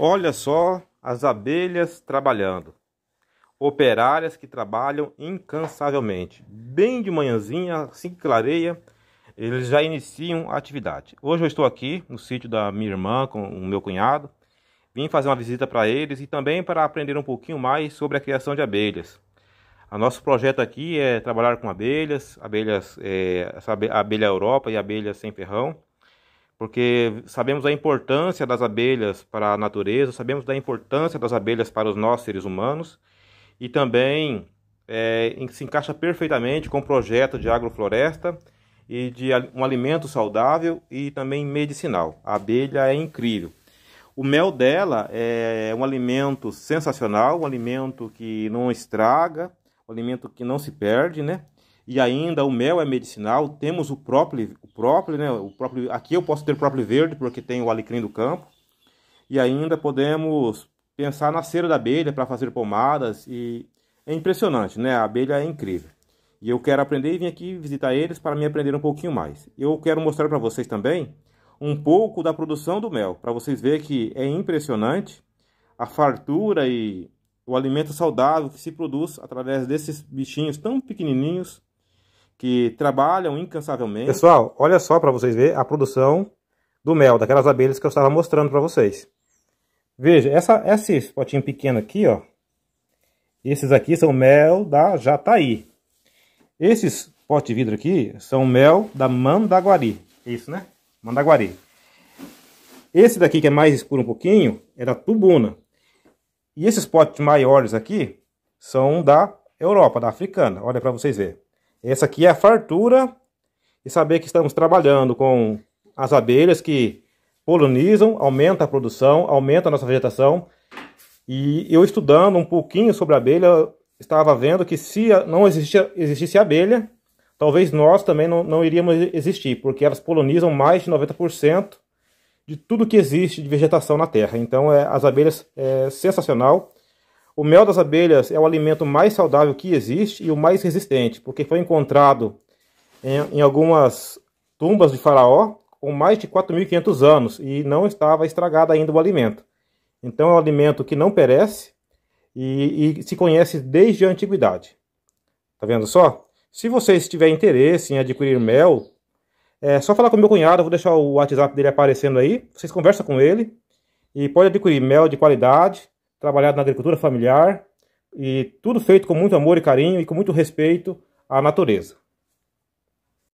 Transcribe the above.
Olha só as abelhas trabalhando. Operárias que trabalham incansavelmente. Bem de manhãzinha, assim que clareia, eles já iniciam a atividade. Hoje eu estou aqui no sítio da minha irmã com o meu cunhado. Vim fazer uma visita para eles e também para aprender um pouquinho mais sobre a criação de abelhas. O nosso projeto aqui é trabalhar com abelhas, abelhas, é, abelha Europa e abelhas sem ferrão porque sabemos a importância das abelhas para a natureza, sabemos da importância das abelhas para os nós seres humanos e também é, se encaixa perfeitamente com o projeto de agrofloresta e de um alimento saudável e também medicinal. A abelha é incrível. O mel dela é um alimento sensacional, um alimento que não estraga, um alimento que não se perde, né? e ainda o mel é medicinal, temos o próprio, o próprio, né, o próprio, aqui eu posso ter o próprio verde porque tem o alecrim do campo. E ainda podemos pensar na cera da abelha para fazer pomadas e é impressionante, né? A abelha é incrível. E eu quero aprender e vim aqui visitar eles para me aprender um pouquinho mais. Eu quero mostrar para vocês também um pouco da produção do mel, para vocês verem que é impressionante a fartura e o alimento saudável que se produz através desses bichinhos tão pequenininhos que trabalham incansavelmente. Pessoal, olha só para vocês ver a produção do mel, daquelas abelhas que eu estava mostrando para vocês. Veja, essa, esse potinho pequeno aqui, ó. Esses aqui são mel da Jataí. Esses potes de vidro aqui são mel da Mandaguari. Isso, né? Mandaguari. Esse daqui que é mais escuro um pouquinho é da Tubuna. E esses potes maiores aqui são da Europa, da africana. Olha para vocês verem. Essa aqui é a fartura e saber que estamos trabalhando com as abelhas que polinizam, aumenta a produção, aumenta a nossa vegetação. E eu estudando um pouquinho sobre a abelha, estava vendo que se não existia, existisse abelha, talvez nós também não, não iríamos existir, porque elas polinizam mais de 90% de tudo que existe de vegetação na Terra. Então, é, as abelhas é sensacional. O mel das abelhas é o alimento mais saudável que existe e o mais resistente, porque foi encontrado em, em algumas tumbas de Faraó com mais de 4.500 anos e não estava estragado ainda o alimento. Então é um alimento que não perece e, e se conhece desde a antiguidade. Tá vendo só? Se vocês tiverem interesse em adquirir mel, é só falar com meu cunhado, vou deixar o WhatsApp dele aparecendo aí. Vocês conversam com ele e pode adquirir mel de qualidade trabalhado na agricultura familiar e tudo feito com muito amor e carinho e com muito respeito à natureza.